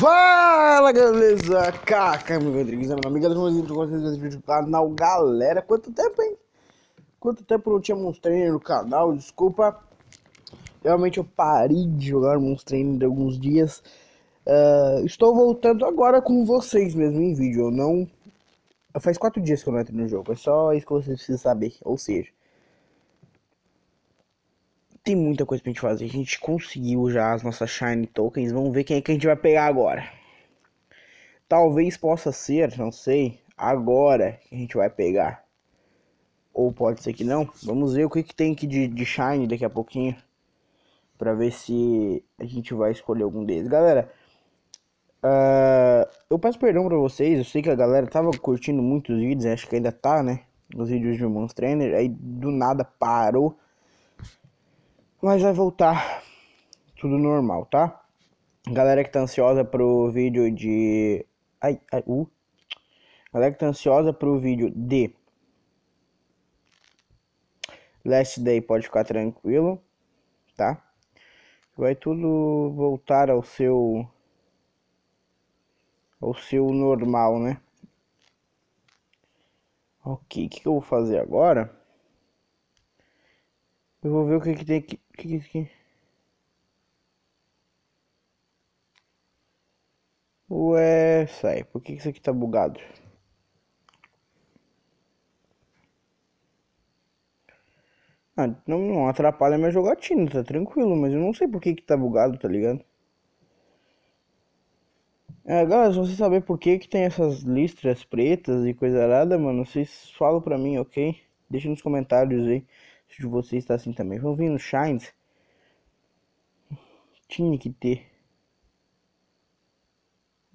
Fala galera, Caca, meu Rodrigues, é meu amigo, galera, muito gostando desse vídeo do canal, galera, quanto tempo, hein? Quanto tempo não tinha Monstrenner no canal, desculpa, realmente eu parei de jogar Monstrenner de alguns dias, uh, estou voltando agora com vocês mesmo em vídeo, eu não, faz quatro dias que eu não entro no jogo, é só isso que vocês precisam saber, ou seja, tem muita coisa pra gente fazer. A gente conseguiu já as nossas Shine Tokens. Vamos ver quem é que a gente vai pegar agora. Talvez possa ser, não sei, agora que a gente vai pegar. Ou pode ser que não. Vamos ver o que, que tem aqui de, de Shine daqui a pouquinho. Pra ver se a gente vai escolher algum deles. Galera, uh, eu peço perdão pra vocês. Eu sei que a galera tava curtindo muitos vídeos. Acho que ainda tá, né? Nos vídeos de Monster Trainer. Aí do nada parou mas vai voltar tudo normal, tá? Galera que tá ansiosa pro vídeo de. Ai, ai, uh. Galera que tá ansiosa pro vídeo de. Last Day pode ficar tranquilo, tá? Vai tudo voltar ao seu. ao seu normal, né? Ok, o que, que eu vou fazer agora? Eu vou ver o que, que tem aqui. O que, que é isso aqui? Ué, sai. Por que, que isso aqui tá bugado? Ah, não, não atrapalha minha jogatina, tá tranquilo, mas eu não sei por que que tá bugado, tá ligado? É, galera, se você saber por que que tem essas listras pretas e coisa nada mano, vocês falam pra mim, ok? Deixa nos comentários aí. Se você está assim também. Vão vir no Shines. Tinha que ter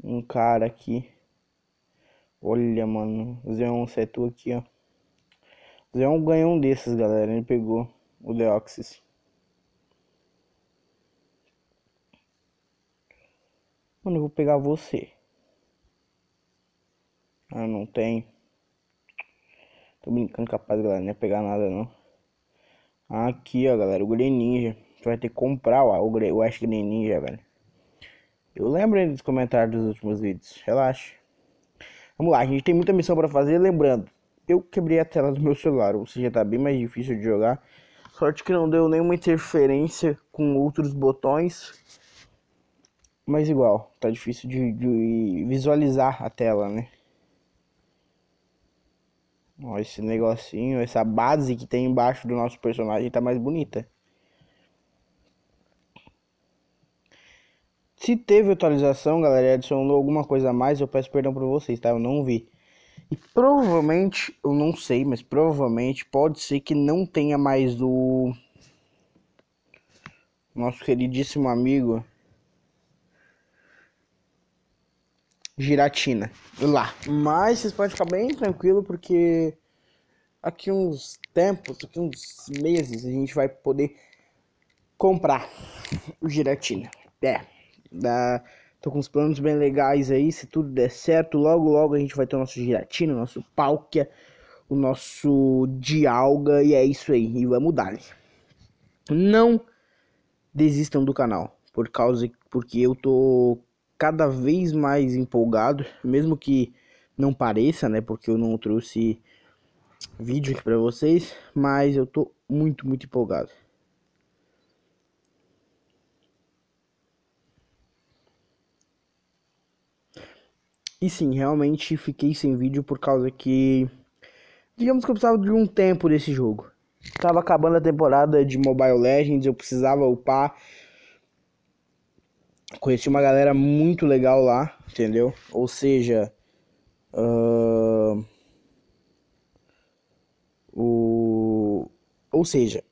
um cara aqui. Olha, mano. Zeon setou é aqui, ó. Zeon ganhou um desses, galera. Ele pegou o Deoxys. Mano, eu vou pegar você. Ah, não tem. Tô brincando capaz, galera. Não ia pegar nada, não. Aqui, ó, galera, o Ninja. Tu vai ter que comprar ó, o, Gre o Ash Ninja, velho. Eu lembro dos comentários dos últimos vídeos. Relaxa. Vamos lá, a gente tem muita missão pra fazer. Lembrando, eu quebrei a tela do meu celular, ou seja, tá bem mais difícil de jogar. Sorte que não deu nenhuma interferência com outros botões. Mas igual, tá difícil de, de visualizar a tela, né? Ó, esse negocinho, essa base que tem embaixo do nosso personagem tá mais bonita. Se teve atualização, galera, adicionou alguma coisa a mais, eu peço perdão para vocês, tá? Eu não vi. E provavelmente, eu não sei, mas provavelmente pode ser que não tenha mais o nosso queridíssimo amigo Giratina, lá. Mas vocês podem ficar bem tranquilo porque aqui uns tempos, aqui uns meses, a gente vai poder comprar o Giratina. É, da... tô com uns planos bem legais aí, se tudo der certo, logo logo a gente vai ter o nosso Giratina, o nosso Palkia, o nosso Dialga e é isso aí, e vamos dar. Não desistam do canal, por causa porque eu tô cada vez mais empolgado, mesmo que não pareça, né? Porque eu não trouxe vídeo aqui para vocês, mas eu tô muito, muito empolgado. E sim, realmente fiquei sem vídeo por causa que digamos que eu precisava de um tempo desse jogo. Tava acabando a temporada de Mobile Legends, eu precisava upar Conheci uma galera muito legal lá, entendeu? Ou seja, uh, o, ou seja,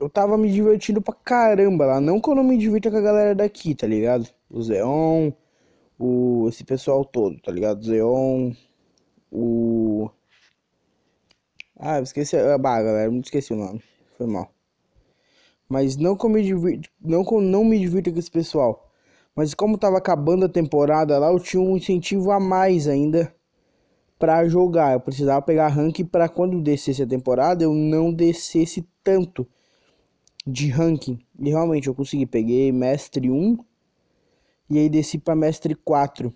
eu tava me divertindo pra caramba lá. Não que eu não me divirta com a galera daqui, tá ligado? O Zeon, o, esse pessoal todo, tá ligado? O Zeon, o. Ah, eu esqueci. Ah, bah, galera, me esqueci o nome. Foi mal. Mas não, como não, com, não me divirto com esse pessoal. Mas como tava acabando a temporada lá, eu tinha um incentivo a mais ainda para jogar. Eu precisava pegar ranking para quando descesse a temporada eu não descesse tanto de ranking. E realmente eu consegui. Peguei mestre 1 e aí desci para mestre 4.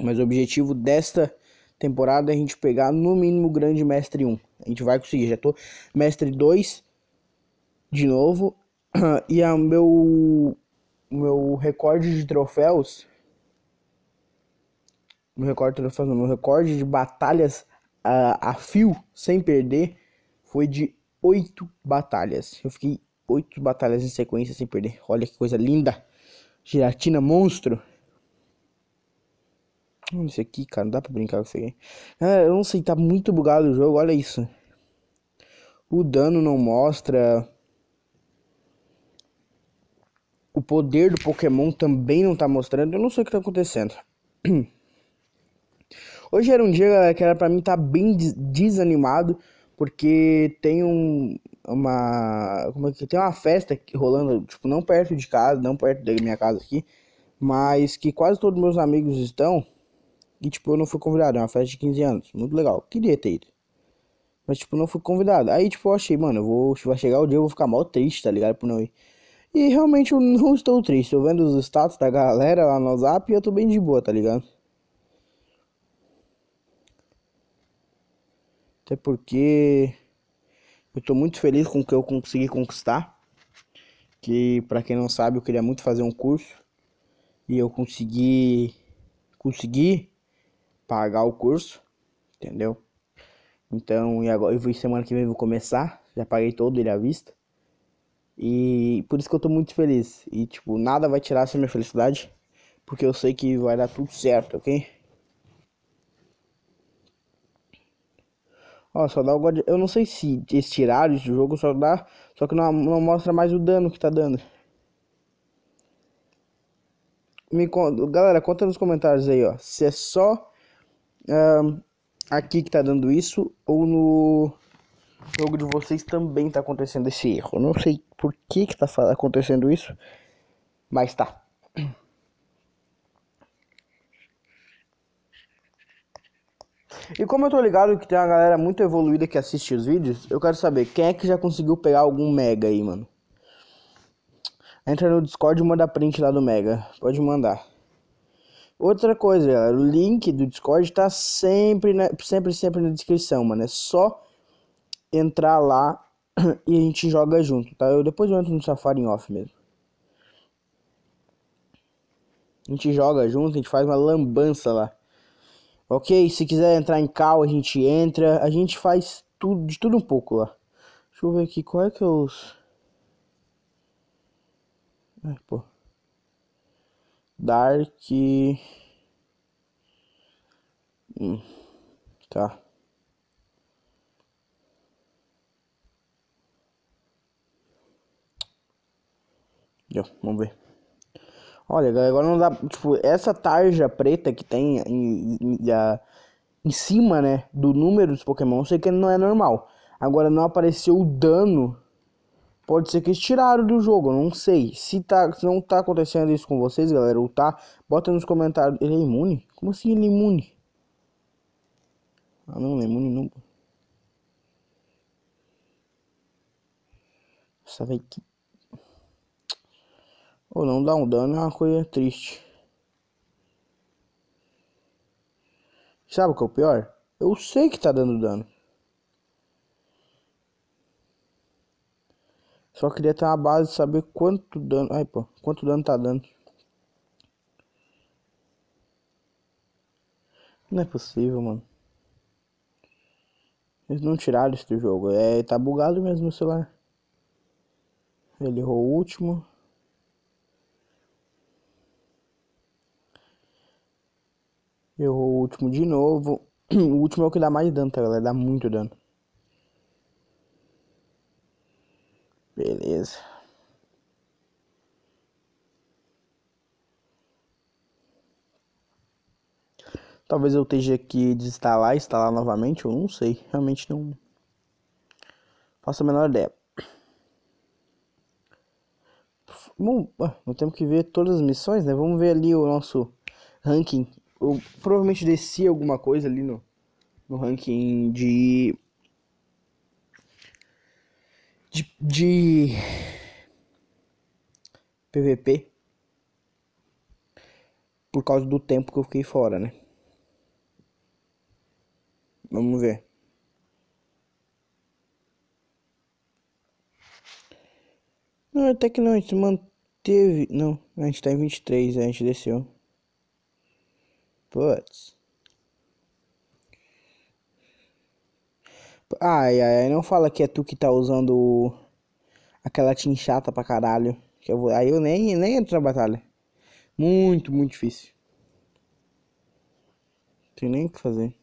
Mas o objetivo desta temporada é a gente pegar no mínimo grande mestre 1. A gente vai conseguir. Já tô mestre 2 de novo. E o meu, meu recorde de troféus. Meu recorde de troféus, não, meu recorde de batalhas a, a fio, sem perder, foi de oito batalhas. Eu fiquei oito batalhas em sequência sem perder. Olha que coisa linda! Giratina monstro. Olha isso aqui, cara. Não dá pra brincar com isso aqui. Cara, eu não sei, tá muito bugado o jogo. Olha isso. O dano não mostra o poder do Pokémon também não tá mostrando. Eu não sei o que tá acontecendo. Hoje era um dia galera, que era pra mim estar tá bem desanimado, porque tem um, uma. Como é que tem uma festa rolando, tipo, não perto de casa, não perto da minha casa aqui, mas que quase todos meus amigos estão. E tipo, eu não fui convidado, é uma festa de 15 anos. Muito legal. Queria ter ido. Mas tipo, não fui convidado. Aí, tipo, eu achei, mano, eu vou. Vai chegar o dia, eu vou ficar mal triste, tá ligado? Por não ir. E realmente eu não estou triste. Eu vendo os status da galera lá no zap e eu tô bem de boa, tá ligado? Até porque eu tô muito feliz com o que eu consegui conquistar. Que para quem não sabe, eu queria muito fazer um curso e eu consegui consegui pagar o curso, entendeu? Então, e agora eu vou semana que vem eu vou começar, já paguei todo ele à vista. E por isso que eu tô muito feliz. E, tipo, nada vai tirar essa minha felicidade. Porque eu sei que vai dar tudo certo, ok? Ó, só dá o God... Eu não sei se estirar esse jogo só dá... Só que não, não mostra mais o dano que tá dando. Me conta... Galera, conta nos comentários aí, ó. Se é só... Um, aqui que tá dando isso ou no o jogo de vocês também tá acontecendo esse erro. Não sei por que que tá acontecendo isso, mas tá. E como eu tô ligado que tem uma galera muito evoluída que assiste os vídeos, eu quero saber quem é que já conseguiu pegar algum Mega aí, mano. Entra no Discord e manda print lá do Mega. Pode mandar. Outra coisa, galera, o link do Discord tá sempre, na, sempre, sempre na descrição, mano. É só entrar lá e a gente joga junto, tá? Eu depois eu entro no Safari em off mesmo. A gente joga junto, a gente faz uma lambança lá. Ok? Se quiser entrar em cal, a gente entra. A gente faz tudo, de tudo um pouco lá. Deixa eu ver aqui, qual é que é os... Ai, pô. Dark... Hum, tá. Aqui, ó, vamos ver. Olha, agora não dá. Tipo, essa tarja preta que tem em, em, a, em cima, né? Do número dos Pokémon, sei que não é normal. Agora não apareceu o dano. Pode ser que eles tiraram do jogo, não sei. Se, tá, se não tá acontecendo isso com vocês, galera, ou tá, bota nos comentários. Ele é imune? Como assim ele é imune? Ah, não, ele é imune não. Essa velho, que ou não dar um dano é uma coisa triste. Sabe o que é o pior? Eu sei que tá dando dano. Só queria ter uma base de saber quanto dano. Ai, pô, quanto dano tá dando. Não é possível, mano. Eles não tiraram isso do jogo. É, tá bugado mesmo o celular. Ele errou o último. Errou o último de novo. O último é o que dá mais dano, tá galera? Dá muito dano. Beleza. Talvez eu esteja que desinstalar, instalar novamente, eu não sei. Realmente não faço a menor ideia. Bom, ah, nós temos que ver todas as missões, né? Vamos ver ali o nosso ranking eu provavelmente desci alguma coisa ali no, no ranking de, de. de. PVP. Por causa do tempo que eu fiquei fora, né? Vamos ver. Não, até que não, a gente manteve. Não, a gente tá em 23, a gente desceu. Putz. Ai, ai, ai, não fala que é tu que tá usando aquela team chata pra caralho. Que eu vou... Aí eu nem, nem entro na batalha. Muito, muito difícil. Tem nem o que fazer.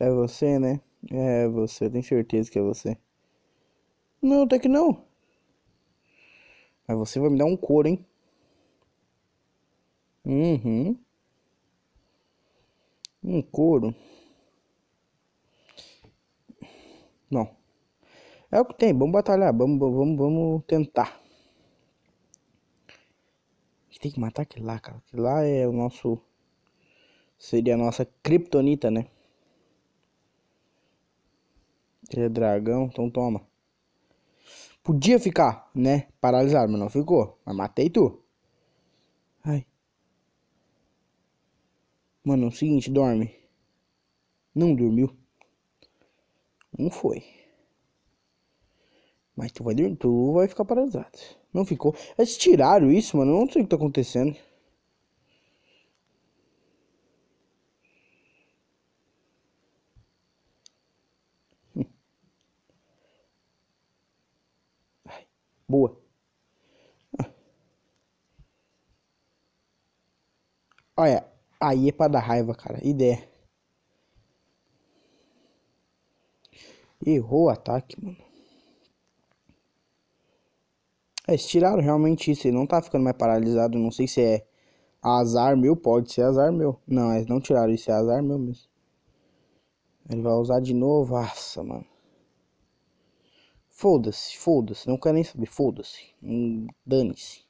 É você, né? É você, eu tenho certeza que é você. Não, até que não. Mas você vai me dar um couro, hein? Uhum. Um couro. Não. É o que tem. Vamos batalhar. Vamos, vamos, vamos tentar. A gente tem que matar aquele lá, cara. Aquele lá é o nosso. Seria a nossa kryptonita, né? Ele é dragão, então toma. Podia ficar, né? Paralisado, mas não ficou. Mas matei tu. Ai. Mano, é o seguinte, dorme. Não dormiu. Não foi. Mas tu vai dormir, tu vai ficar paralisado. Não ficou. Eles tiraram isso, mano. Eu não sei o que tá acontecendo. Hum. Boa. Ah. Olha, Aí é pra dar raiva, cara. Ideia. Errou o ataque, mano. Eles tiraram realmente isso. Ele não tá ficando mais paralisado. Não sei se é azar meu. Pode ser azar meu. Não, eles não tiraram isso. É azar meu mesmo. Ele vai usar de novo. Nossa, mano. Foda-se, foda-se. Não quero nem saber. Foda-se. Hum, dane-se.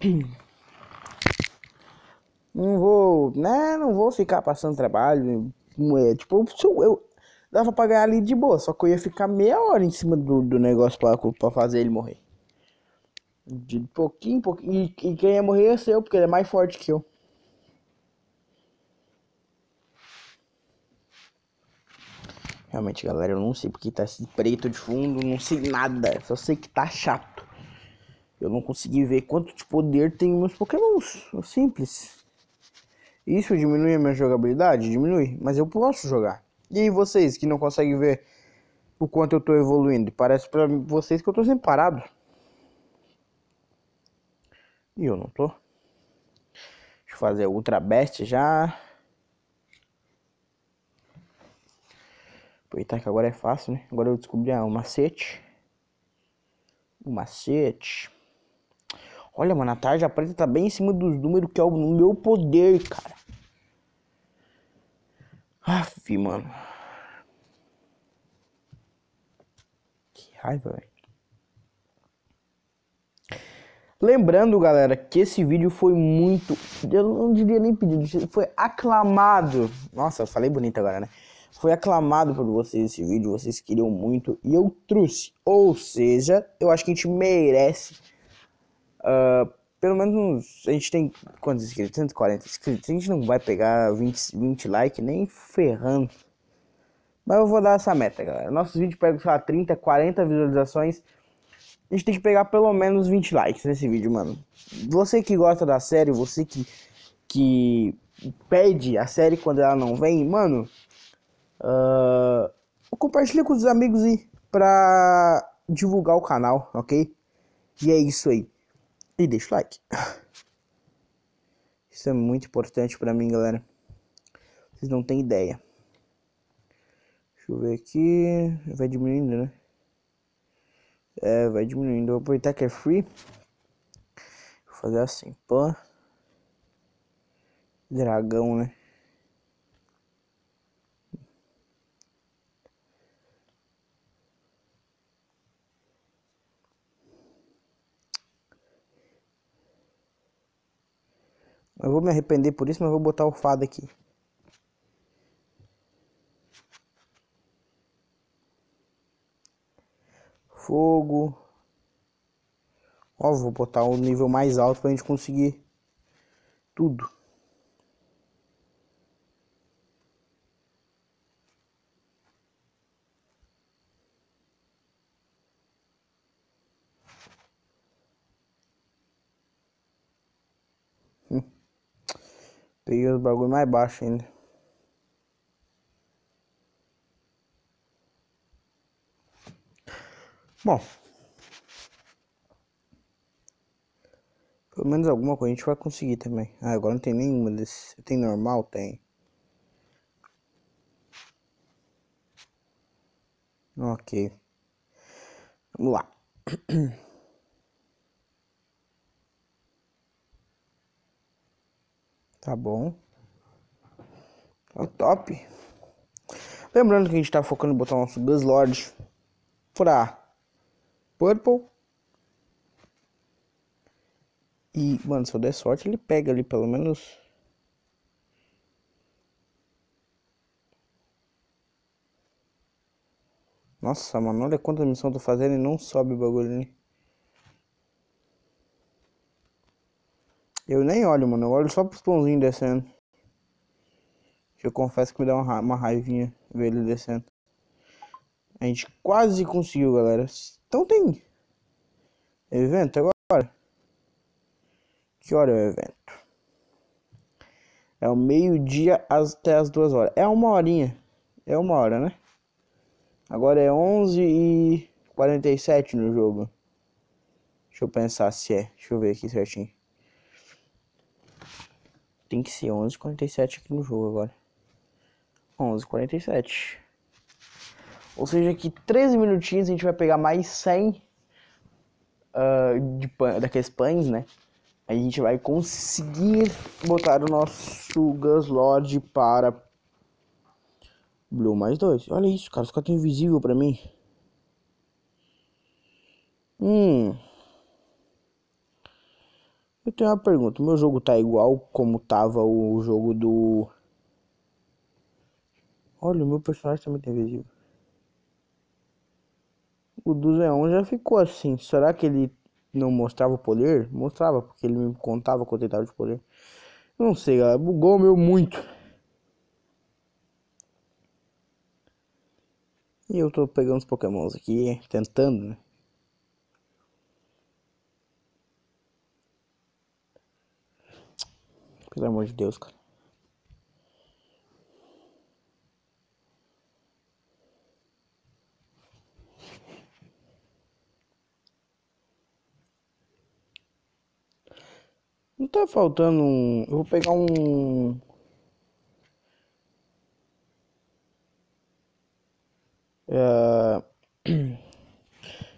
Não vou, né? Não vou ficar passando trabalho. É, tipo, eu, eu dava pra ganhar ali de boa, só que eu ia ficar meia hora em cima do, do negócio pra, pra fazer ele morrer. De pouquinho, pouquinho. E, e quem ia morrer ia é ser eu, porque ele é mais forte que eu. Realmente, galera, eu não sei porque tá esse preto de fundo, não sei nada. Só sei que tá chato. Eu não consegui ver quanto de poder tem meus pokémons. simples. Isso diminui a minha jogabilidade? Diminui, mas eu posso jogar. E aí vocês que não conseguem ver o quanto eu tô evoluindo? Parece para vocês que eu tô sempre parado. E eu não tô. Deixa eu fazer Ultra Best já. Aproveitar que agora é fácil, né? Agora eu descobri ah, o macete. O macete. Olha, mano, a tarja preta tá bem em cima dos números que é o meu poder, cara. Aff, mano. Que raiva, velho. Lembrando, galera, que esse vídeo foi muito. Eu não diria nem pedido, foi aclamado. Nossa, eu falei bonito agora, né? Foi aclamado por vocês esse vídeo, vocês queriam muito e eu trouxe. Ou seja, eu acho que a gente merece Uh, pelo menos uns, a gente tem quantos inscritos? 140 inscritos. A gente não vai pegar 20, 20 likes nem ferrando. Mas eu vou dar essa meta, galera. Nossos vídeos pegam, só 30, 40 visualizações. A gente tem que pegar pelo menos 20 likes nesse vídeo, mano. Você que gosta da série, você que, que pede a série quando ela não vem, mano. Uh, compartilha com os amigos aí pra divulgar o canal, ok? E é isso aí e deixa o like. Isso é muito importante para mim, galera. Vocês não têm ideia. Deixa eu ver aqui. Vai diminuindo, né? É, vai diminuindo. Vou aproveitar que é free. Vou fazer assim, pã. Dragão, né? Eu vou me arrepender por isso, mas vou botar o fado aqui. Fogo. Ó, vou botar o um nível mais alto pra gente conseguir tudo. Peguei os bagulho mais baixo ainda. Bom. Pelo menos alguma coisa a gente vai conseguir também. Ah, agora não tem nenhuma desses. Tem normal? Tem. Ok. Vamos lá. Tá bom. Tá top. Lembrando que a gente tá focando em botar nosso Lord pra Purple. E, mano, se eu der sorte, ele pega ali pelo menos. Nossa, mano, olha quanta missão eu tô fazendo e não sobe o bagulho ali. Eu nem olho, mano. Eu olho só pros pãozinhos descendo. Eu confesso que me dá uma, ra uma raivinha ver ele descendo. A gente quase conseguiu, galera. Então tem evento agora. Que hora é o evento? É o meio-dia até as duas horas. É uma horinha. É uma hora, né? Agora é 11 e 47 no jogo. Deixa eu pensar se é. Deixa eu ver aqui certinho. Tem que ser 11h47 aqui no jogo agora. 11h47. Ou seja, que 13 minutinhos a gente vai pegar mais 100 uh, ah, de pan, daqueles pães, né? A gente vai conseguir botar o nosso Gaslord para Blue mais 2. Olha isso, cara. Fica tão invisível pra mim. Hum... Eu tenho uma pergunta, meu jogo tá igual como tava o jogo do... Olha, o meu personagem também tá tem visível. O do Zeon já ficou assim, será que ele não mostrava o poder? Mostrava, porque ele me contava quanto ele tava de poder. Não sei, galera, bugou o meu muito. E eu tô pegando os pokémons aqui, tentando, né? Pelo amor de Deus, cara. Não tá faltando um. Eu vou pegar um. Uh...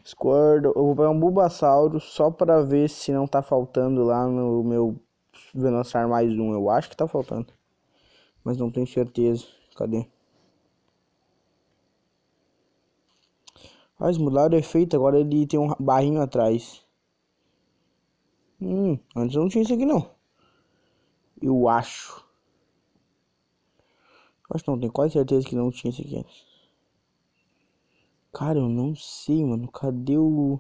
Squirtle. Eu vou pegar um Bulbasauro só pra ver se não tá faltando lá no meu vou lançar mais um. Eu acho que tá faltando. Mas não tenho certeza. Cadê? mas mudaram o efeito. Agora ele tem um barrinho atrás. Hum, antes não tinha isso aqui não. Eu acho. Acho que não, tenho quase certeza que não tinha isso aqui antes. Cara, eu não sei, mano. Cadê o...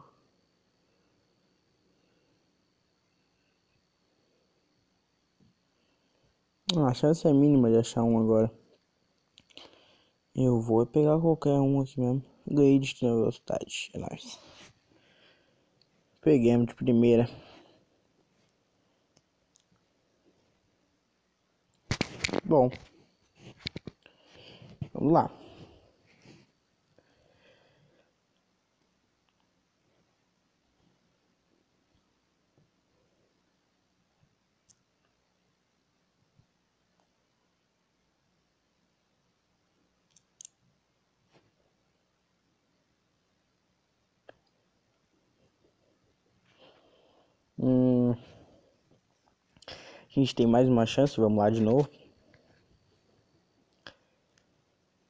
A chance é mínima de achar um agora. Eu vou pegar qualquer um aqui mesmo. Ganhei de velocidade. É nóis. Pegamos de primeira. Bom. Vamos lá. Hum, a gente tem mais uma chance, vamos lá de novo.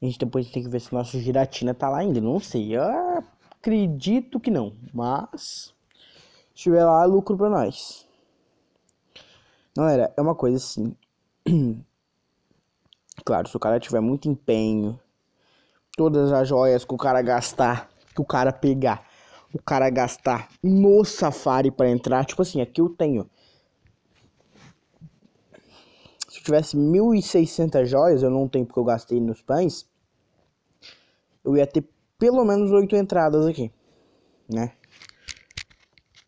A gente depois tem que ver se nosso giratina tá lá ainda. Não sei. Eu acredito que não. Mas. Se estiver lá, é lucro pra nós. Galera, é uma coisa assim. claro, se o cara tiver muito empenho. Todas as joias que o cara gastar. Que o cara pegar o cara gastar no Safari para entrar. Tipo assim, aqui eu tenho. Se eu tivesse 1.600 joias, eu não tenho porque eu gastei nos pães. Eu ia ter pelo menos 8 entradas aqui, né?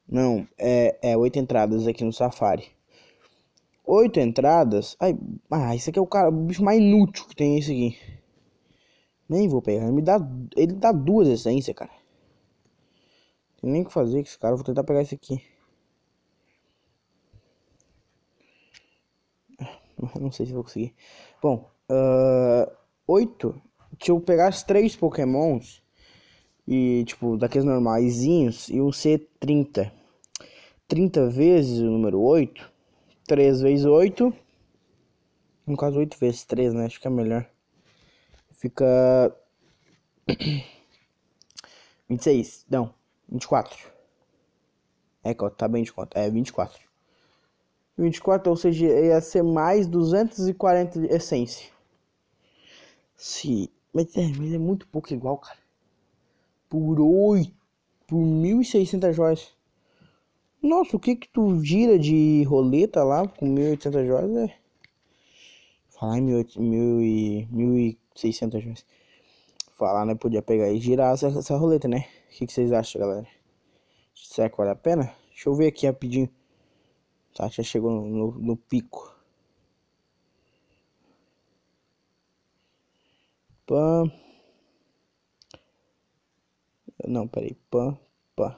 Não, é, é 8 entradas aqui no Safari. 8 entradas. Ai, ah, esse aqui é o cara, o bicho mais inútil que tem esse aqui. Nem vou pegar. Ele me dá, ele dá duas essências, cara. Tem nem o que fazer com esse cara. Vou tentar pegar esse aqui. Ah, não sei se vou conseguir. Bom, uh, ah, 8. Se eu pegar três pokémons. E, tipo, daqueles normaisinhos. E um C30. 30 vezes o número 8. 3 vezes 8. No caso, 8 vezes 3, né? Acho que é melhor. Fica. 26. Não. 24. É, tá bem de conta. É, 24. 24, ou seja, ia ser mais 240 de essência. Se. mas é, mas é muito pouco igual, cara. Por 8, por 1.600 joias. Nossa, o que que tu gira de roleta lá com 1.800 joias? É... Falar em 1.600 joias. Falar, né? Podia pegar e girar essa, essa roleta, né? O que, que, vocês acham, galera? Será que vale a pena? Deixa eu ver aqui rapidinho. Tá, já chegou no, no, no pico. Pam. Não, peraí. Pam, pam.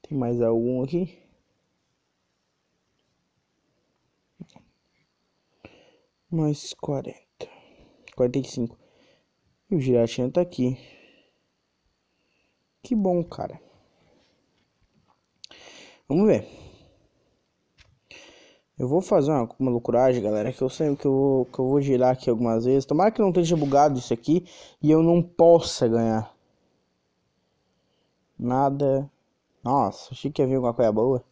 Tem mais algum aqui? mais 40, 45. E o Girachan tá aqui. Que bom, cara. Vamos ver. Eu vou fazer uma, uma loucuragem, galera, que eu sei que eu, vou, que eu vou girar aqui algumas vezes. Tomara que não esteja bugado isso aqui e eu não possa ganhar. Nada. Nossa, achei que ia vir alguma coisa boa.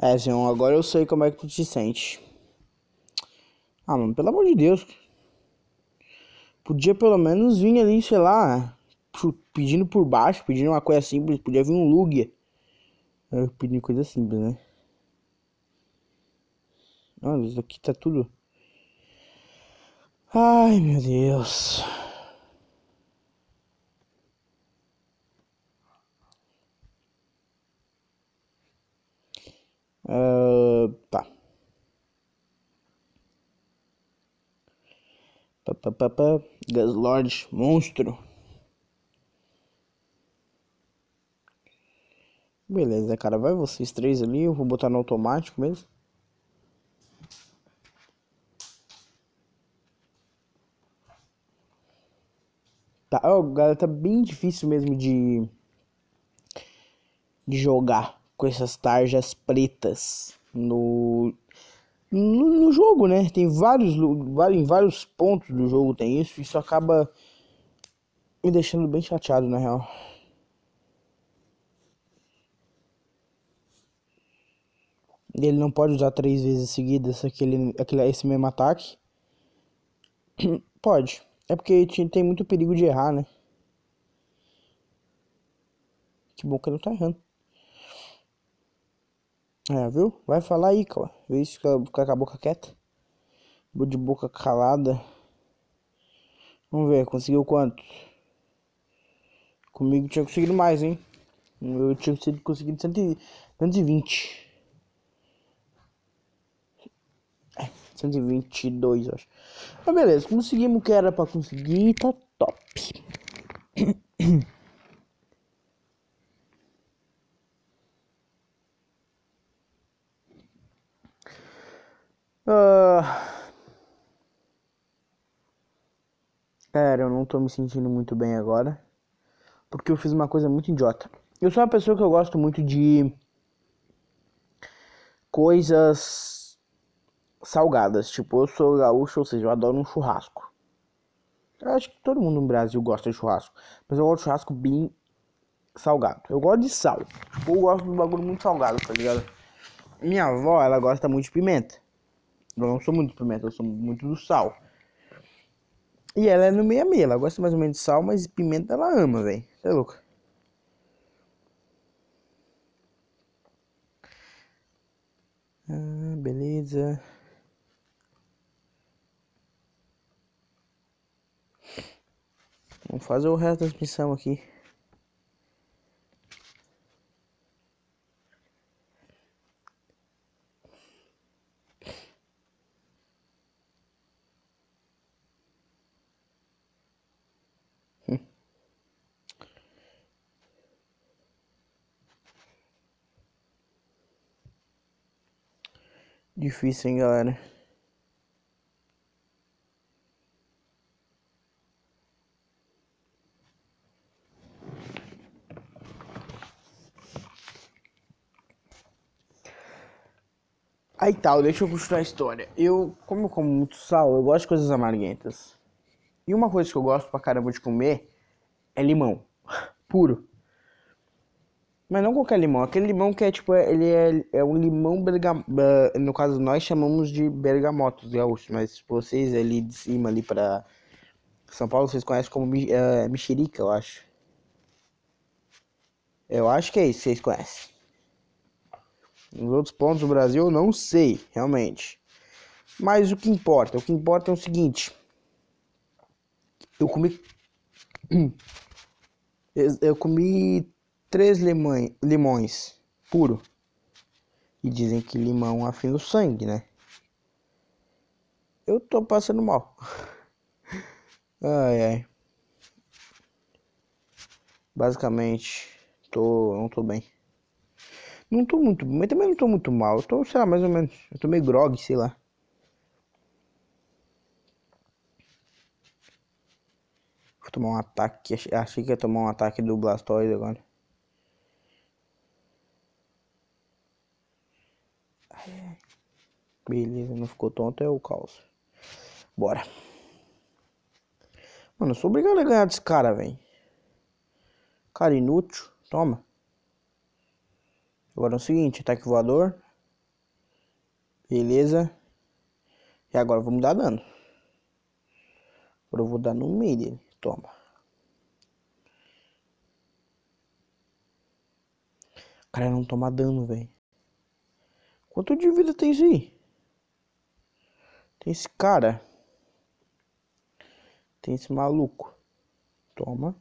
É, Zion, agora eu sei como é que tu te sente. Ah, mano, pelo amor de Deus. Podia pelo menos vir ali, sei lá, pedindo por baixo, pedindo uma coisa simples, podia vir um Lugia. Eu pedi coisa simples, né? Olha, isso aqui tá tudo. Ai, meu Deus. Uh, tá. gas Gaslord, monstro. Beleza, cara. Vai vocês três ali. Eu vou botar no automático mesmo. Tá, oh, galera, tá bem difícil mesmo de, de jogar com essas tarjas pretas no, no, no jogo, né? Tem vários, em vários pontos do jogo tem isso, isso acaba me deixando bem chateado na real. Ele não pode usar três vezes seguidas aquele, aquele, esse mesmo ataque. Pode. É porque tem muito perigo de errar, né? Que bom que ele não tá errando. É, viu? Vai falar aí, cara. Vê isso com a boca quieta. De boca calada. Vamos ver, conseguiu quanto? Comigo tinha conseguido mais, hein? Eu tinha conseguido 120. 122, é, eu acho. Mas beleza, conseguimos o que era pra conseguir, tá top. É, Cara, eu não tô me sentindo muito bem agora. Porque eu fiz uma coisa muito idiota. Eu sou uma pessoa que eu gosto muito de coisas salgadas. Tipo, eu sou gaúcho, ou seja, eu adoro um churrasco. Eu acho que todo mundo no Brasil gosta de churrasco. Mas eu gosto de churrasco bem salgado. Eu gosto de sal. Tipo, eu gosto de bagulho muito salgado, tá ligado? Minha avó, ela gosta muito de pimenta não sou muito de pimenta, eu sou muito do sal. E ela é no meio a meio, ela gosta mais ou menos de sal, mas pimenta ela ama, velho. Tá é louca? Ah, beleza. Vamos fazer o resto da transmissão aqui. difícil, hein, galera. Aí tal, tá, deixa eu continuar a história. Eu, como eu como muito sal, eu gosto de coisas amarguentas. E uma coisa que eu gosto pra caramba de comer é limão. Puro. Mas não qualquer limão, aquele limão que é tipo, é, ele é, é um limão bergamoto. No caso, nós chamamos de bergamotos gaúchos, mas vocês ali de cima, ali pra São Paulo, vocês conhecem como uh, mexerica, eu acho. Eu acho que é isso, vocês conhecem. Nos outros pontos do Brasil, eu não sei, realmente. Mas o que importa? O que importa é o seguinte. Eu comi. Eu comi três limões, limões puro. E dizem que limão afina o sangue, né? Eu tô passando mal. Ai, ai. Basicamente, tô, não tô bem. Não tô muito, mas também não tô muito mal. Eu tô, sei lá, mais ou menos. Eu tô meio grog, sei lá. Vou tomar um ataque. Achei que ia tomar um ataque do Blastoise agora. Beleza, não ficou tonto, é o caos. Bora. Mano, eu sou obrigado a ganhar desse cara, velho. Cara inútil. Toma. Agora é o seguinte, ataque voador. Beleza. E agora vamos dar dano. Agora eu vou dar no meio dele. Toma. O cara não toma dano, velho. Quanto de vida tem isso aí? Tem esse cara. Tem esse maluco. Toma.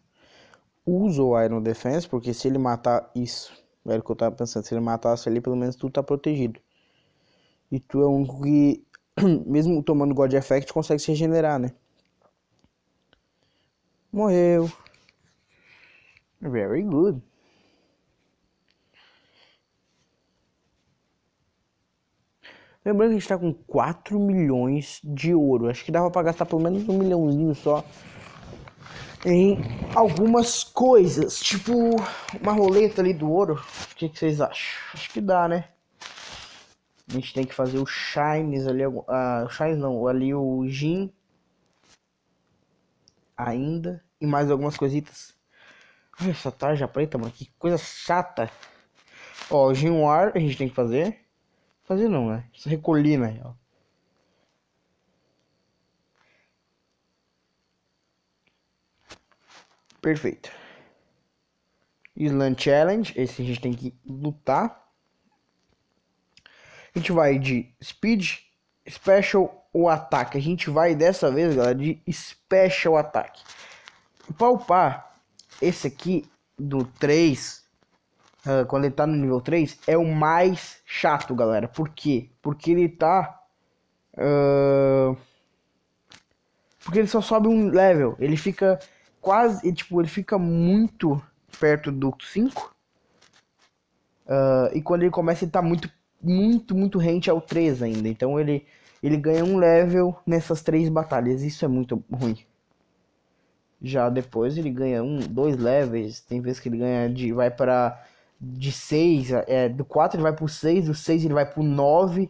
Usa o Iron Defense, porque se ele matar isso, era o que eu tava pensando, se ele matasse ali, pelo menos tu tá protegido. E tu é um que, mesmo tomando God Effect, consegue se regenerar, né? Morreu. Very good. Lembrando que a gente tá com 4 milhões de ouro. Acho que dava pra gastar pelo menos um milhãozinho só em algumas coisas. Tipo, uma roleta ali do ouro. O que, que vocês acham? Acho que dá, né? A gente tem que fazer o Shines ali. Ah, o Shines não, ali o Gin. Ainda. E mais algumas coisitas. Olha essa tarja preta, mano. Que coisa chata. Ó, o Gin War a gente tem que fazer. Fazer não, né? Se recolher, na né, ó. Perfeito. Island Challenge, esse a gente tem que lutar. A gente vai de Speed, Special ou Ataque. A gente vai dessa vez, galera, de Special Ataque. Palpar esse aqui do 3 uh, quando ele tá no nível 3, é o mais chato, galera. Por quê? Porque ele tá. Uh... Porque ele só sobe um level. Ele fica quase. Tipo, ele fica muito perto do 5. Uh, ah, e quando ele começa, ele tá muito, muito, muito rente ao 3 ainda. Então ele, ele ganha um level nessas três batalhas. Isso é muito ruim. Já depois ele ganha um, dois levels. Tem vezes que ele ganha de. vai para de 6, é, do 4 ele vai pro 6, do 6 ele vai pro 9,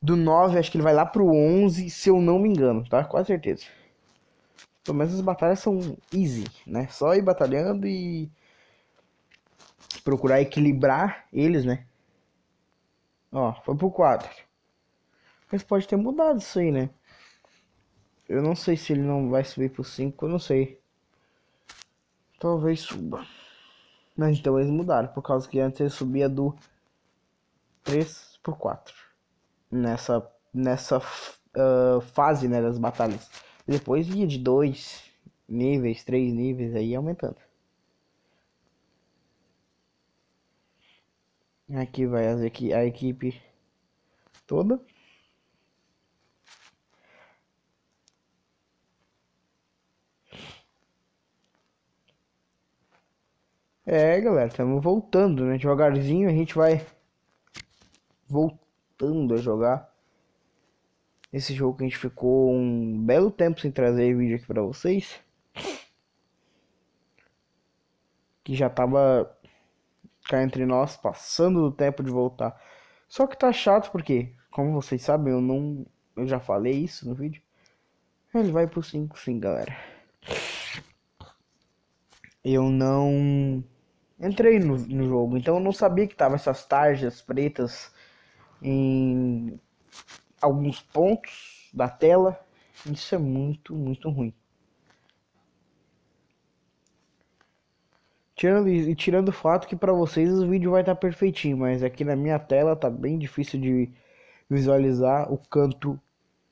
do 9 acho que ele vai lá pro 11, se eu não me engano, tá? Com certeza. Pelo menos as batalhas são easy, né? Só ir batalhando e procurar equilibrar eles, né? Ó, foi pro 4. Mas pode ter mudado isso aí, né? Eu não sei se ele não vai subir pro 5, eu não sei. Talvez suba. Mas então eles mudaram, por causa que antes ele subia do 3 por 4. Nessa, nessa uh, fase né, das batalhas. Depois ia de 2 níveis, 3 níveis, aí aumentando. Aqui vai a equipe toda. É, galera, estamos voltando, né? Devagarzinho a gente vai voltando a jogar esse jogo que a gente ficou um belo tempo sem trazer vídeo aqui pra vocês. Que já tava cá entre nós, passando do tempo de voltar. Só que tá chato porque, como vocês sabem, eu não. Eu já falei isso no vídeo. Ele vai pro 5 sim, galera. Eu não entrei no, no jogo, então eu não sabia que tava essas tarjas pretas em alguns pontos da tela. Isso é muito, muito ruim. Tirando, e tirando o fato que para vocês o vídeo vai estar tá perfeitinho, mas aqui na minha tela tá bem difícil de visualizar o canto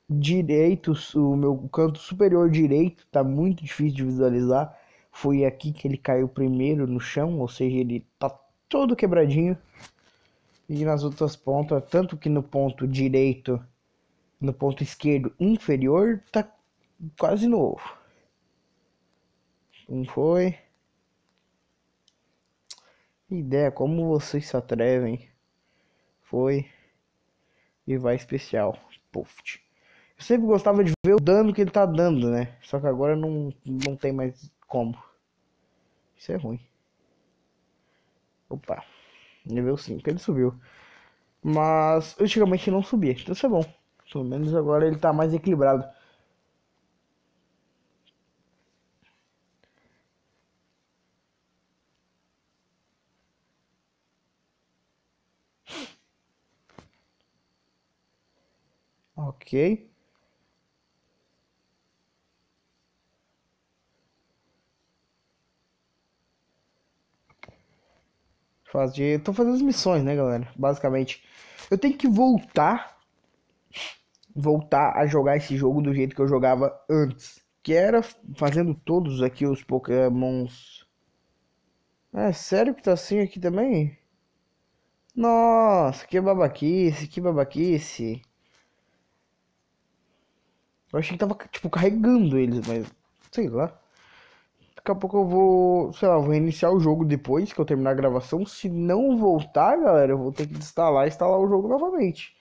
direito, o meu canto superior direito tá muito difícil de visualizar. Foi aqui que ele caiu primeiro no chão, ou seja, ele tá todo quebradinho. E nas outras pontas, tanto que no ponto direito, no ponto esquerdo inferior, tá quase novo. Um foi. Ideia, como vocês se atrevem. Foi. E vai especial. puf. Eu sempre gostava de ver o dano que ele tá dando, né? Só que agora não, não tem mais como. Isso é ruim. Opa. Nível 5, ele subiu. Mas antigamente não subia, então isso é bom. Pelo menos agora ele tá mais equilibrado. Ok. fazer. de tô fazendo as missões, né, galera? Basicamente. Eu tenho que voltar. Voltar a jogar esse jogo do jeito que eu jogava antes. Que era fazendo todos aqui os pokémons. É sério que tá assim aqui também? Nossa, que babaquice, que babaquice. Eu achei que tava, tipo, carregando eles, mas... Sei lá. Daqui a pouco eu vou, sei lá, vou iniciar o jogo depois que eu terminar a gravação. Se não voltar, galera, eu vou ter que instalar e instalar o jogo novamente.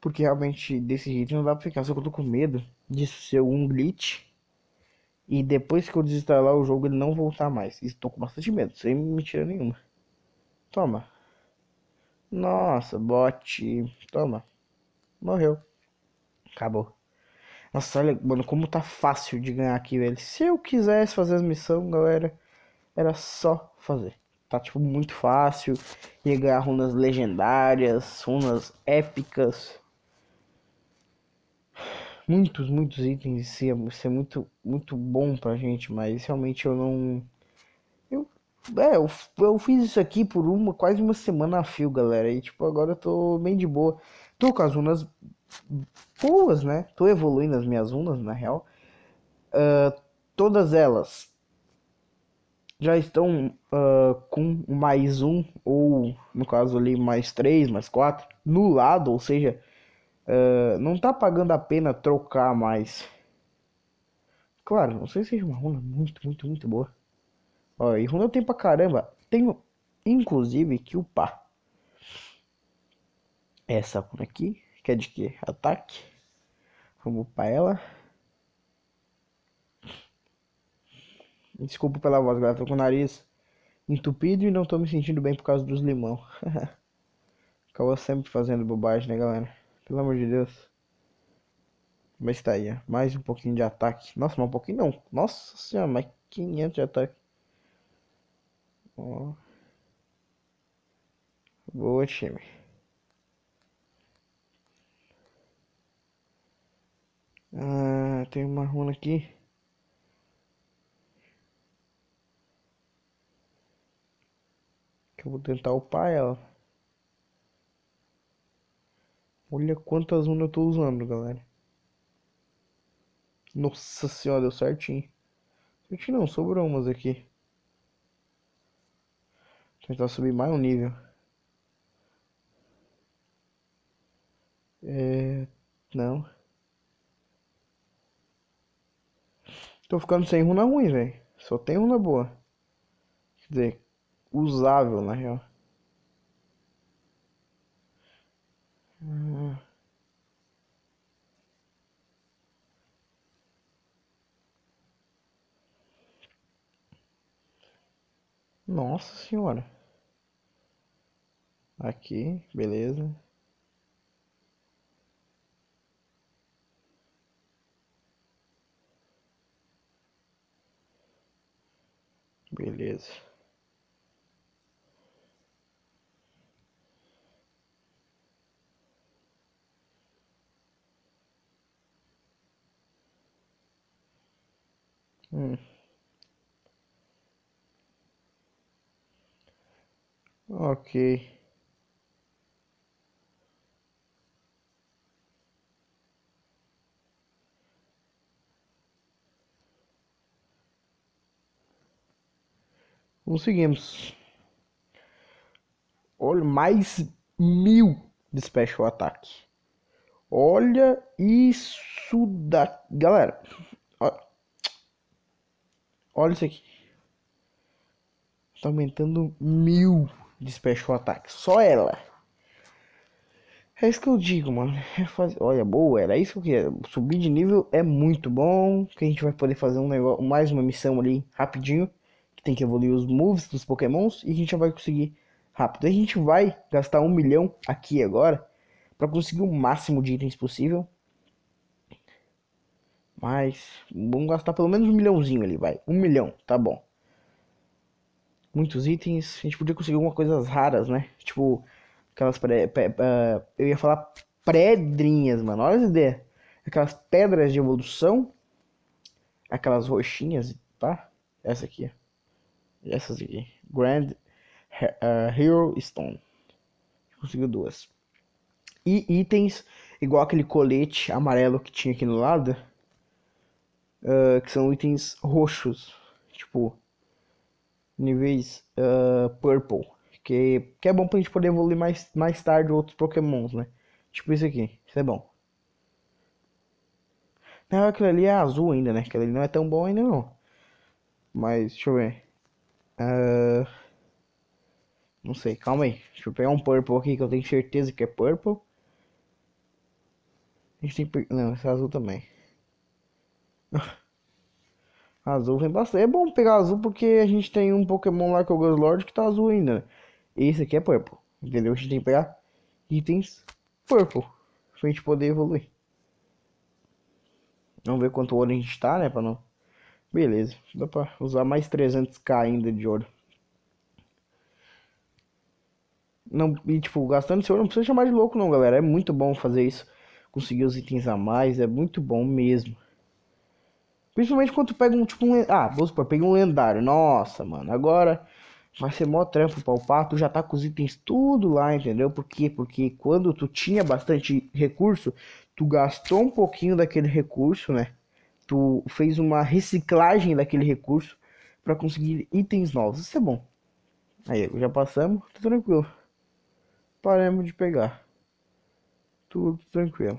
Porque realmente desse jeito não dá pra ficar. Só que eu tô com medo disso ser um glitch. E depois que eu desinstalar o jogo, ele não voltar mais. Estou com bastante medo, sem mentira nenhuma. Toma. Nossa, bot. Toma. Morreu. Acabou. Nossa, olha, mano, como tá fácil de ganhar aqui, velho. Se eu quisesse fazer as missões, galera, era só fazer. Tá, tipo, muito fácil. Ia ganhar runas legendárias, runas épicas. Muitos, muitos itens. Ia ser muito, muito bom pra gente, mas realmente eu não... É, eu, eu fiz isso aqui por uma, quase uma semana a fio, galera. E tipo, agora eu tô bem de boa. Tô com as runas boas, né? Tô evoluindo as minhas runas, na real. Uh, todas elas já estão uh, com mais um, ou no caso ali, mais três, mais quatro, no lado, ou seja, uh, não tá pagando a pena trocar mais. Claro, não sei se seja uma runa é muito, muito, muito boa. Ó, e runa eu tenho pra caramba. Tenho, inclusive, que upar. Essa runa aqui, que é de que? Ataque. Vamos para ela. Desculpa pela voz, galera. Tô com o nariz entupido e não tô me sentindo bem por causa dos limão. Acabou sempre fazendo bobagem, né, galera? Pelo amor de Deus. Mas tá aí, ó. Mais um pouquinho de ataque. Nossa, mas um pouquinho não. Nossa senhora, mais 500 de ataque. Ó. Boa, time. Ah, tem uma runa aqui. Que eu vou tentar upar ela. Olha quantas runas eu tô usando, galera. Nossa senhora, deu certinho. Certinho não, sobrou umas aqui. Vou tentar subir mais um nível. É... Não. Tô ficando sem runa ruim, velho. Só tem runa boa. Quer dizer, usável, na real. Ah. Nossa senhora. Aqui, beleza. Beleza. Hum. Ok. conseguimos. Olha, mais mil de special ataque. Olha isso da... Galera, olha, olha isso aqui. Tá aumentando mil de special ataque. Só ela. É isso que eu digo, mano. É fazer... Olha, boa, era isso que eu queria. Subir de nível é muito bom. Que a gente vai poder fazer um negócio, mais uma missão ali rapidinho tem que evoluir os moves dos pokémons e a gente já vai conseguir rápido. a gente vai gastar um milhão aqui agora para conseguir o máximo de itens possível. Mas vamos gastar pelo menos um milhãozinho ali, vai. Um milhão, tá bom. Muitos itens. A gente podia conseguir algumas coisas raras, né? Tipo, aquelas pré, pré, uh, eu ia falar pedrinhas, mano. Olha essa ideia. Aquelas pedras de evolução. Aquelas roxinhas, tá? Essa aqui, ó. Essas aqui. Grand uh, Hero Stone. Conseguiu duas. E itens igual aquele colete amarelo que tinha aqui no lado. Uh, que são itens roxos. Tipo. Níveis uh, purple. Que, que é bom pra gente poder evoluir mais, mais tarde outros pokémons, né? Tipo isso aqui. Isso é bom. Não, aquele ali é azul ainda, né? Aquele ali não é tão bom ainda não. Mas, deixa eu ver. Uh, não sei, calma aí. Deixa eu pegar um purple aqui que eu tenho certeza que é purple. A gente tem que... Não, esse é azul também. azul vem bastante. É bom pegar azul porque a gente tem um Pokémon lá que é o Ghost Lord que tá azul ainda. Né? Esse aqui é purple. Entendeu? A gente tem que pegar itens purple. Pra gente poder evoluir. Vamos ver quanto ouro a gente tá, né? Pra não Beleza, dá pra usar mais 300k ainda de ouro. Não, e tipo, gastando esse ouro não precisa chamar de louco não, galera. É muito bom fazer isso. Conseguir os itens a mais, é muito bom mesmo. Principalmente quando tu pega um tipo um. Ah, vou supor, pega um lendário. Nossa, mano, agora vai ser mó trampo pra upar. Tu já tá com os itens tudo lá, entendeu? Por quê? Porque quando tu tinha bastante recurso, tu gastou um pouquinho daquele recurso, né? tu fez uma reciclagem daquele recurso para conseguir itens novos. Isso é bom. Aí, já passamos, tá tranquilo. Paramos de pegar. Tudo tranquilo.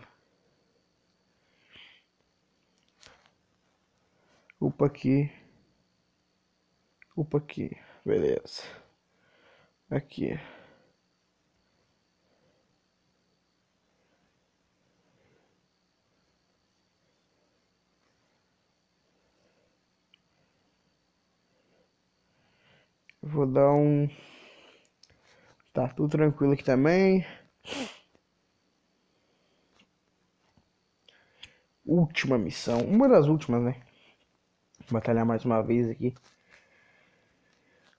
Upa aqui. Upa aqui. Beleza. Aqui. Vou dar um. Tá tudo tranquilo aqui também. Última missão. Uma das últimas, né? Vou batalhar mais uma vez aqui.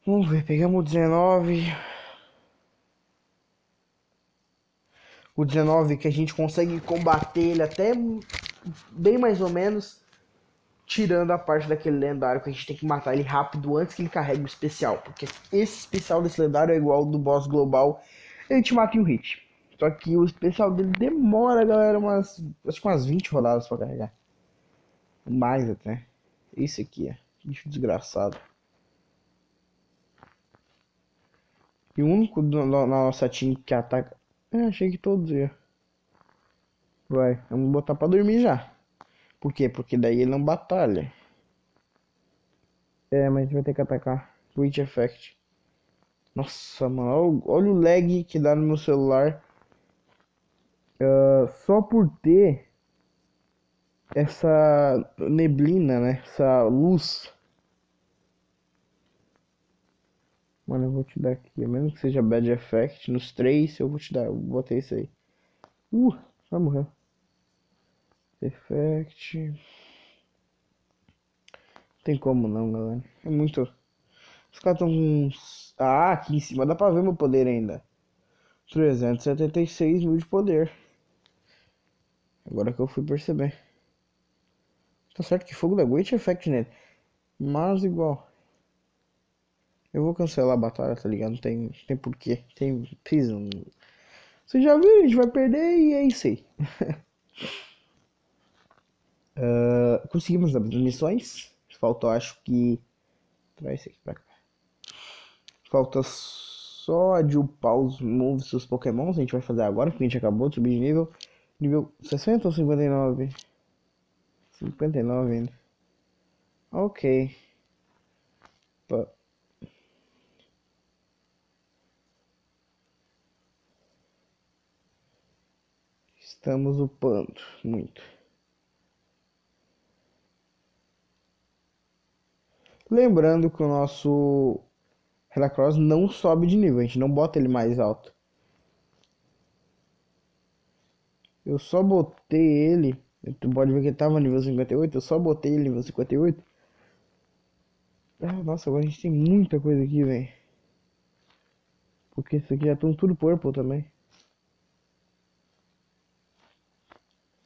Vamos ver, pegamos 19. O 19 que a gente consegue combater ele até bem mais ou menos Tirando a parte daquele lendário que a gente tem que matar ele rápido antes que ele carregue o especial. Porque esse especial desse lendário é igual ao do boss global. a gente mata em um hit. Só que o especial dele demora, galera, umas. Acho que umas 20 rodadas pra carregar. Mais até. Esse aqui, é. Bicho desgraçado. E o único do, na nossa team que ataca. É, achei que todos iam. Vai, vamos botar pra dormir já. Por quê? Porque daí ele não batalha. É, mas a gente vai ter que atacar. Twitch Effect. Nossa, mano. Olha o lag que dá no meu celular. Uh, só por ter essa neblina, né? Essa luz. Mano, eu vou te dar aqui. Mesmo que seja bad effect, nos três eu vou te dar. Eu botei isso aí. Uh, vai morrer. Effect. Tem como não, galera. É muito. Os caras estão com. Ah, aqui em cima dá pra ver meu poder ainda. 376 mil de poder. Agora que eu fui perceber. Tá certo que fogo da Great é Effect nele. Mas igual. Eu vou cancelar a batalha, tá ligado? tem, tem porquê. Tem. piso. Você já viu? a gente vai perder e é isso aí. Uh, conseguimos as missões. Faltou, acho que. Traz esse aqui pra cá. Falta só de upar os moves dos pokémons. A gente vai fazer agora, porque a gente acabou de subir de nível. Nível 60 ou 59? 59 ainda. Ok. Estamos upando muito. Lembrando que o nosso Heracross não sobe de nível, a gente não bota ele mais alto. Eu só botei ele, tu pode ver que ele tava nível 58, eu só botei ele nível 58. Ah, nossa, agora a gente tem muita coisa aqui, velho. Porque isso aqui já é estão tudo purple também.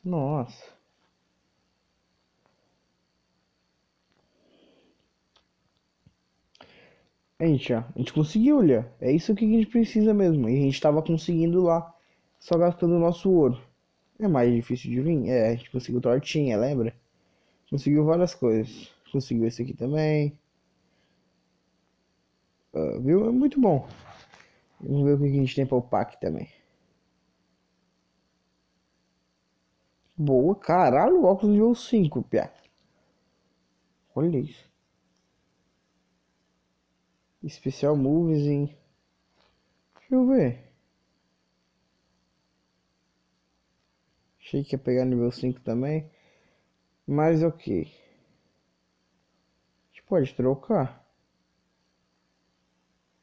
Nossa. A gente, ó, a gente conseguiu, olha. É isso que a gente precisa mesmo. E a gente estava conseguindo lá, só gastando o nosso ouro. É mais difícil de vir? É, a gente conseguiu tortinha, lembra? Conseguiu várias coisas. Conseguiu esse aqui também. Uh, viu? É muito bom. Vamos ver o que a gente tem para o pack também. Boa, caralho, o óculos nível 5, piá. Olha isso. Especial Movies em. Deixa eu ver. Achei que ia pegar nível 5 também. Mas ok. A gente pode trocar.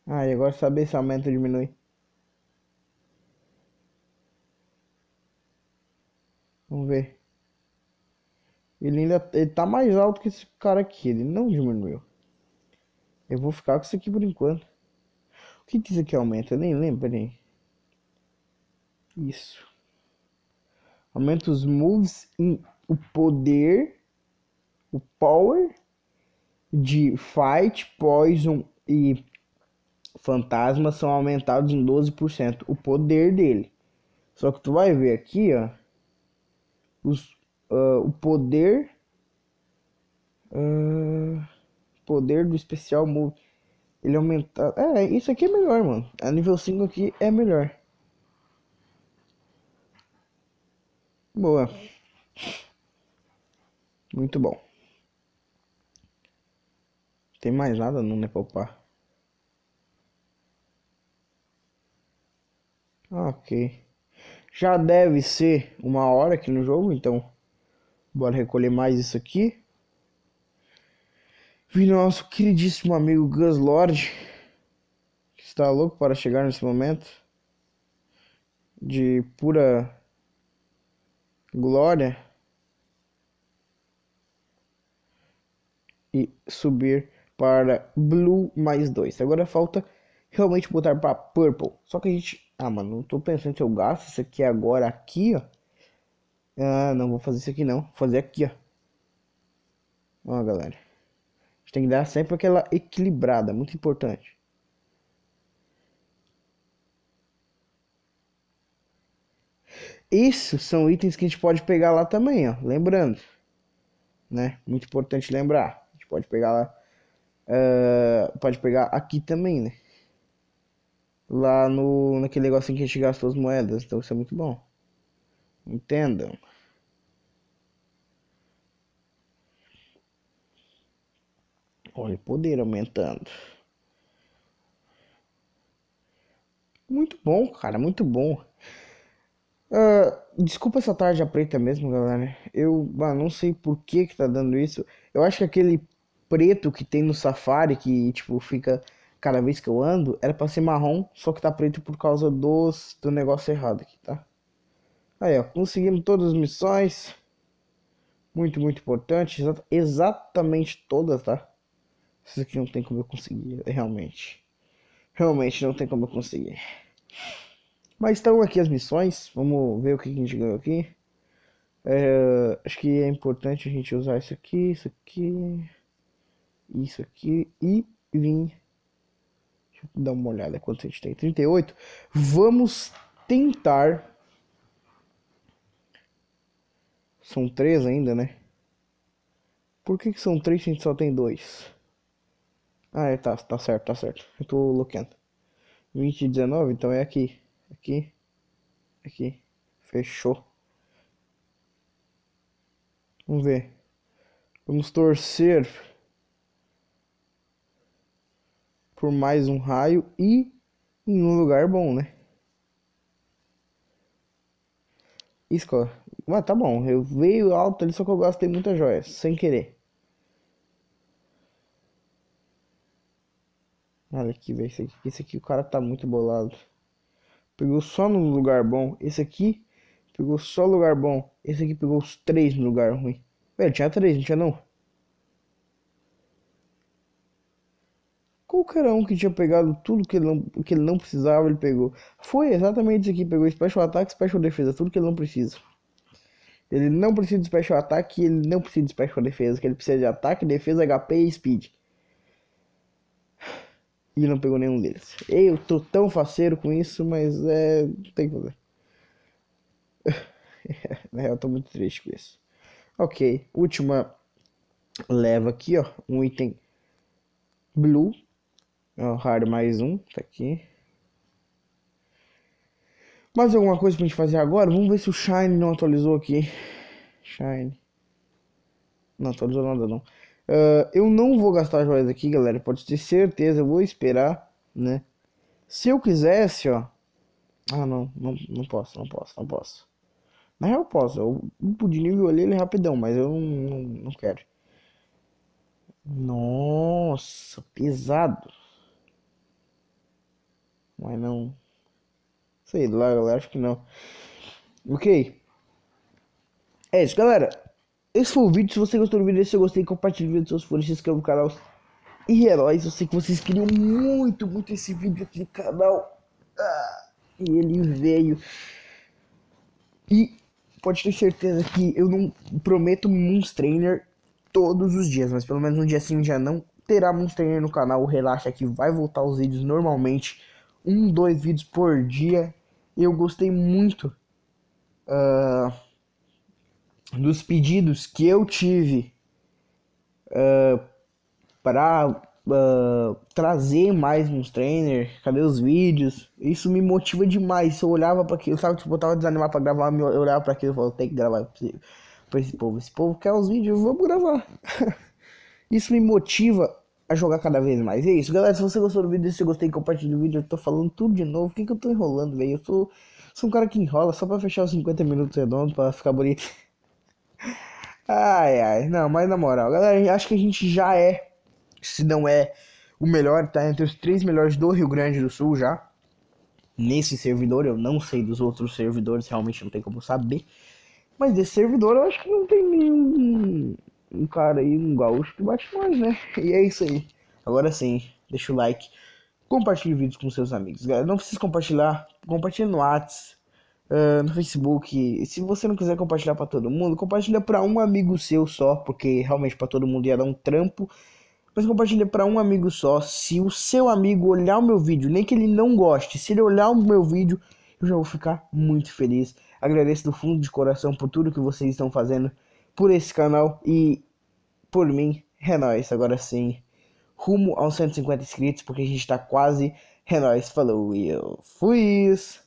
Ah, e agora saber se aumenta ou diminui. Vamos ver. Ele ainda ele tá mais alto que esse cara aqui. Ele não diminuiu. Eu vou ficar com isso aqui por enquanto. O que diz aqui aumenta? Eu nem Isso. Aumenta os moves em o poder, o power de fight, poison e fantasma são aumentados em 12% o poder dele. Só que tu vai ver aqui, ó, os, uh, o poder uh, poder do especial move. Ele aumenta. É, isso aqui é melhor, mano. A nível 5 aqui é melhor. Boa. Muito bom. Tem mais nada não, né, poupar? Ah, ok. Já deve ser uma hora aqui no jogo, então bora recolher mais isso aqui vi nosso queridíssimo amigo Gus Lord, que está louco para chegar nesse momento de pura glória e subir para Blue mais dois. Agora falta realmente botar para Purple. Só que a gente. Ah, mano, não tô pensando se eu gasto isso aqui é agora, aqui, ó. Ah, não vou fazer isso aqui não. Vou fazer aqui, ó. Ó, galera tem que dar sempre aquela equilibrada, é muito importante. Isso são itens que a gente pode pegar lá também, ó. Lembrando, né? Muito importante lembrar. A gente pode pegar lá, uh, pode pegar aqui também, né? Lá no naquele negocinho que a gente gastou as moedas, então isso é muito bom. Entendam. Olha o poder aumentando. Muito bom, cara, muito bom. Uh, desculpa essa tarde preta mesmo, galera. Eu não sei por que que tá dando isso. Eu acho que aquele preto que tem no Safari, que tipo fica cada vez que eu ando, era pra ser marrom, só que tá preto por causa dos, do negócio errado aqui, tá? Aí, ó, conseguimos todas as missões. Muito, muito importante. Exatamente todas, tá? Isso aqui não tem como eu conseguir, realmente. Realmente não tem como eu conseguir. Mas estão aqui as missões. Vamos ver o que a gente ganhou aqui. É, acho que é importante a gente usar isso aqui, isso aqui, isso aqui e vim. Deixa eu dar uma olhada quanto a gente tem. 38. Vamos tentar. São três ainda, né? Por que, que são três se a gente só tem dois? Ah, é, tá, tá certo, tá certo. Eu tô loquendo. 20 e 19, então é aqui. Aqui. Aqui. Fechou. Vamos ver. Vamos torcer por mais um raio e em um lugar bom, né? Isso, Mas ah, tá bom, eu veio alto ali, só que eu gastei muitas joia, sem querer. Olha aqui, velho. Esse, esse aqui, o cara tá muito bolado. Pegou só no lugar bom. Esse aqui pegou só lugar bom. Esse aqui pegou os três no lugar ruim. Velho, tinha três, não tinha não? Qualquer um que tinha pegado tudo que ele não, que ele não precisava, ele pegou. Foi exatamente isso aqui. Pegou Special Attack, Special Defesa. Tudo que ele não precisa. Ele não precisa de Special Attack ele não precisa de Special Defesa. Que ele precisa de ataque, defesa, HP e Speed e não pegou nenhum deles. Eu tô tão faceiro com isso, mas é. tem que fazer. Na real, é, tô muito triste com isso. Ok, última leva aqui, ó. Um item blue. Ó, é raro mais um, tá aqui. Mais alguma coisa pra gente fazer agora? Vamos ver se o Shine não atualizou aqui. Shine. Não atualizou nada não. Uh, eu não vou gastar joias aqui, galera. Pode ter certeza. Eu vou esperar, né? Se eu quisesse, ó. Ah, não, não, não posso, não posso, não posso. Na real, eu posso. Eu, o de nível ali ele é rapidão, mas eu não, não, não quero. Nossa, pesado. Mas não. Sei lá, galera. Acho que não. Ok. É isso, galera. Esse foi o vídeo. Se você gostou do vídeo, se seu gostei, compartilhe o vídeo com seus fãs, se inscreva no canal. E heróis, eu sei que vocês queriam muito, muito esse vídeo aqui no canal. Ah, e ele veio. E pode ter certeza que eu não prometo Moons Trainer todos os dias, mas pelo menos um dia sim já não terá Moons Trainer no canal. Relaxa que vai voltar os vídeos normalmente. Um, dois vídeos por dia. Eu gostei muito. Uh, dos pedidos que eu tive uh, ah, para uh, ah, trazer mais uns trainer, cadê os vídeos? Isso me motiva demais. Eu olhava para aquilo, sabe? Tipo, eu tava desanimado para gravar, eu olhava para aquilo e falava: tem que gravar para esse povo. Esse povo quer os vídeos, vamos gravar. isso me motiva a jogar cada vez mais. E é isso, galera. Se você gostou do vídeo, se gostei, compartilha o vídeo. Eu tô falando tudo de novo. O que, que eu tô enrolando, velho? Eu tô. Sou um cara que enrola só pra fechar os 50 minutos redondos pra ficar bonito. Ai, ai. Não, mas na moral, galera, acho que a gente já é, se não é o melhor, tá entre os três melhores do Rio Grande do Sul já. Nesse servidor, eu não sei dos outros servidores, realmente não tem como saber. Mas desse servidor, eu acho que não tem nenhum um cara aí, um gaúcho que bate mais, né? E é isso aí. Agora sim, deixa o like. Compartilhe vídeos com seus amigos. Galera, não precisa compartilhar. Compartilhe no WhatsApp ah, no Facebook. Se você não quiser compartilhar para todo mundo, compartilha para um amigo seu só, porque realmente para todo mundo ia dar um trampo. Mas compartilha para um amigo só. Se o seu amigo olhar o meu vídeo, nem que ele não goste, se ele olhar o meu vídeo, eu já vou ficar muito feliz. Agradeço do fundo de coração por tudo que vocês estão fazendo por esse canal e por mim. É nóis, agora sim. Rumo aos 150 inscritos, porque a gente tá quase. É nóis, falou e eu fui!